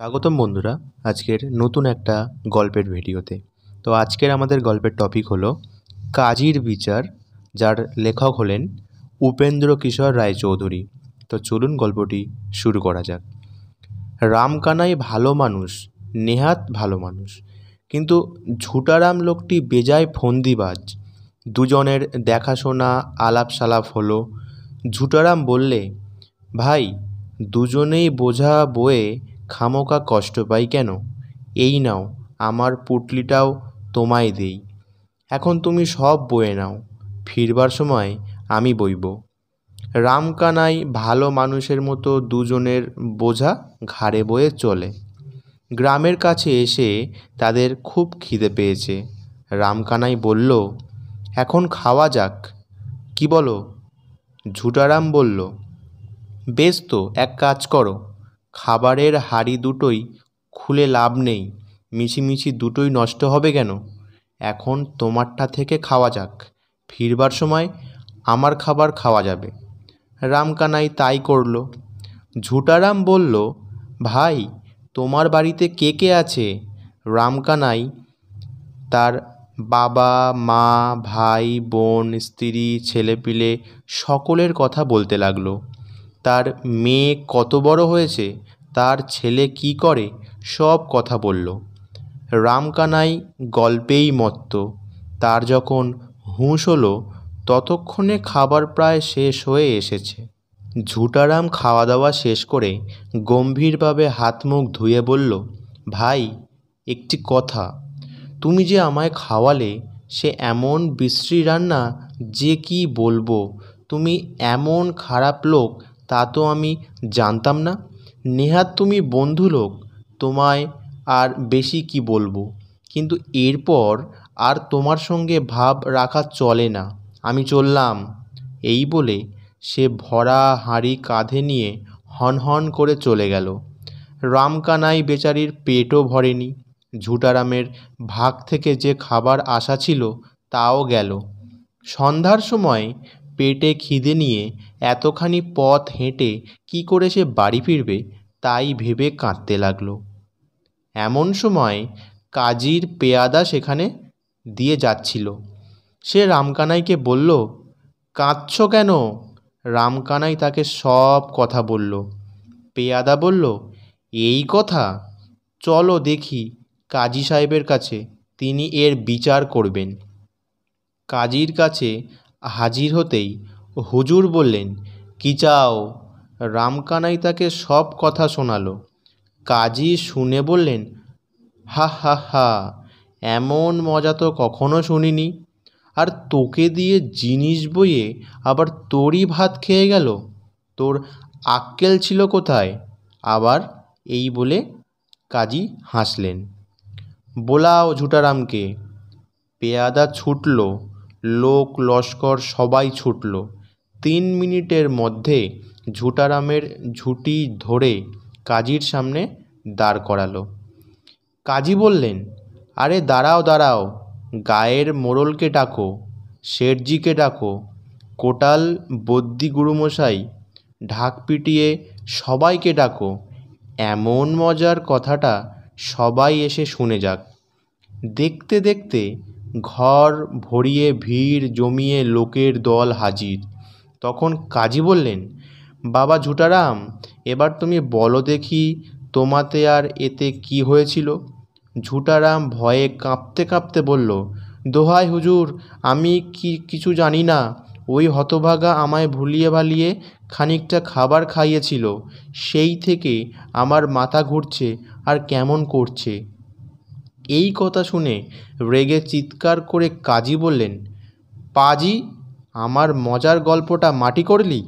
স্বাগতম বন্ধুরা আজকের নতুন একটা গল্পের ভিডিওতে তো আজকের আমাদের গল্পের টপিক হলো কাজীর বিচার যার লেখক হলেন উপেন্দ্র কিশোর রায়চৌধুরী তো চলুন গল্পটি শুরু করা যাক রামকানাই ভালো মানুষ নেহাত ভালো মানুষ কিন্তু ঝুটারাম লোকটি বেজায় ফন্দিবাজ দুজনের দেখাশোনা আলাপ সালাপ হলো ঝুটারাম বললে ভাই দুজনেই বোঝা বয়ে খামোকা কষ্ট পাই কেন এই নাও আমার পুঁটলিটাও তোমায় দেই এখন তুমি সব বয়ে নাও ফিরবার সময় আমি বইব রামকানাই ভালো মানুষের মতো দুজনের বোঝা ঘাড়ে বয়ে চলে গ্রামের কাছে এসে তাদের খুব খিদে পেয়েছে রামকানাই বলল এখন খাওয়া যাক কি বলো ঝুটারাম বলল বেশ তো এক কাজ করো খাবারের হাঁড়ি দুটোই খুলে লাভ নেই মিছিমিছি দুটোই নষ্ট হবে কেন এখন তোমারটা থেকে খাওয়া যাক ফিরবার সময় আমার খাবার খাওয়া যাবে রামকানাই তাই করল ঝুটারাম বলল ভাই তোমার বাড়িতে কে কে আছে রামকানাই তার বাবা মা ভাই বোন স্ত্রী ছেলেপিলে সকলের কথা বলতে লাগলো তার মেয়ে কত বড় হয়েছে তার ছেলে কী করে সব কথা বলল রামকানাই গল্পেই মত্ত তার যখন হুঁশ হলো ততক্ষণে খাবার প্রায় শেষ হয়ে এসেছে ঝুটারাম খাওয়া দাওয়া শেষ করে গম্ভীরভাবে হাত মুখ ধুয়ে বলল ভাই একটি কথা তুমি যে আমায় খাওয়ালে সে এমন বিশ্রী রান্না যে কি বলবো তুমি এমন খারাপ লোক তা তো আমি জানতাম না নেহাত তুমি বন্ধু লোক তোমায় আর বেশি কি বলবো কিন্তু এরপর আর তোমার সঙ্গে ভাব রাখা চলে না আমি চললাম এই বলে সে ভরা হাঁড়ি কাঁধে নিয়ে হনহন করে চলে গেল রামকানাই বেচারির পেটও ভরেনি ঝুটারামের ভাগ থেকে যে খাবার আসা ছিল তাও গেল সন্ধ্যার সময় পেটে খিদে নিয়ে এতখানি পথ হেঁটে কী করে সে বাড়ি ফিরবে তাই ভেবে কাঁদতে লাগল এমন সময় কাজীর পেয়াদা সেখানে দিয়ে যাচ্ছিল সে রামকানাইকে বলল কাঁদছ কেন রামকানাই তাকে সব কথা বলল পেয়াদা বলল এই কথা চলো দেখি কাজী সাহেবের কাছে তিনি এর বিচার করবেন কাজীর কাছে হাজির হতেই হুজুর বললেন কি চাও রামকানাই তাকে সব কথা শোনালো কাজী শুনে বললেন হা হা হা এমন মজা তো কখনো শুনিনি আর তোকে দিয়ে জিনিস বইয়ে আবার তোরই ভাত খেয়ে গেল তোর আক্কেল ছিল কোথায় আবার এই বলে কাজী হাসলেন বোলাও ঝুটারামকে পেয়াদা ছুটল লোক লস্কর সবাই ছুটল তিন মিনিটের মধ্যে ঝুটারামের ঝুটি ধরে কাজীর সামনে দাঁড় করালো কাজী বললেন আরে দাঁড়াও দাঁড়াও গায়ের মোড়লকে ডাকো শেরজিকে ডাকো কোটাল বদ্যি গুরুমশাই ঢাক পিটিয়ে সবাইকে ডাকো এমন মজার কথাটা সবাই এসে শুনে যাক দেখতে দেখতে ঘর ভরিয়ে ভিড় জমিয়ে লোকের দল হাজির তখন কাজী বললেন বাবা ঝুটারাম এবার তুমি বলো দেখি তোমাতে আর এতে কি হয়েছিল ঝুটারাম ভয়ে কাঁপতে কাঁপতে বলল দোহাই হুজুর আমি কি কিছু জানি না ওই হতভাগা আমায় ভুলিয়ে ভালিয়ে খানিকটা খাবার খাইয়েছিল সেই থেকে আমার মাথা ঘুরছে আর কেমন করছে এই কথা শুনে রেগে চিৎকার করে কাজী বললেন পাজি আমার মজার গল্পটা মাটি করলি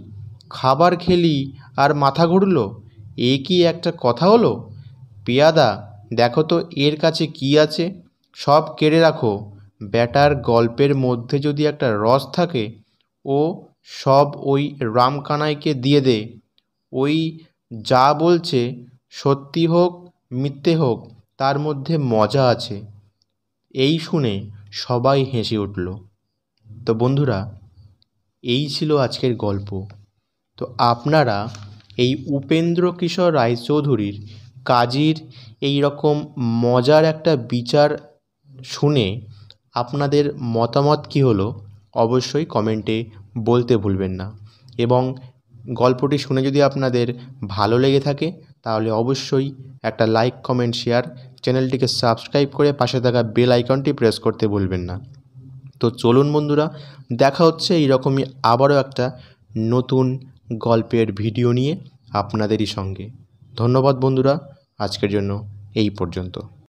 খাবার খেলি আর মাথা ঘুরল এ কি একটা কথা হলো পেয়াদা দেখো তো এর কাছে কি আছে সব কেড়ে রাখো ব্যাটার গল্পের মধ্যে যদি একটা রস থাকে ও সব ওই রামকানাইকে দিয়ে দে ওই যা বলছে সত্যি হোক মিথ্যে হোক তার মধ্যে মজা আছে এই শুনে সবাই হেসে উঠল তো বন্ধুরা এই ছিল আজকের গল্প তো আপনারা এই উপেন্দ্র কিশোর রায়চৌধুরীর কাজীর এই রকম মজার একটা বিচার শুনে আপনাদের মতামত কী হলো অবশ্যই কমেন্টে বলতে ভুলবেন না এবং গল্পটি শুনে যদি আপনাদের ভালো লেগে থাকে তাহলে অবশ্যই একটা লাইক কমেন্ট শেয়ার চ্যানেলটিকে সাবস্ক্রাইব করে পাশে থাকা বেল আইকনটি প্রেস করতে ভুলবেন না তো চলুন বন্ধুরা দেখা হচ্ছে এইরকমই আবারও একটা নতুন গল্পের ভিডিও নিয়ে আপনাদেরই সঙ্গে ধন্যবাদ বন্ধুরা আজকের জন্য এই পর্যন্ত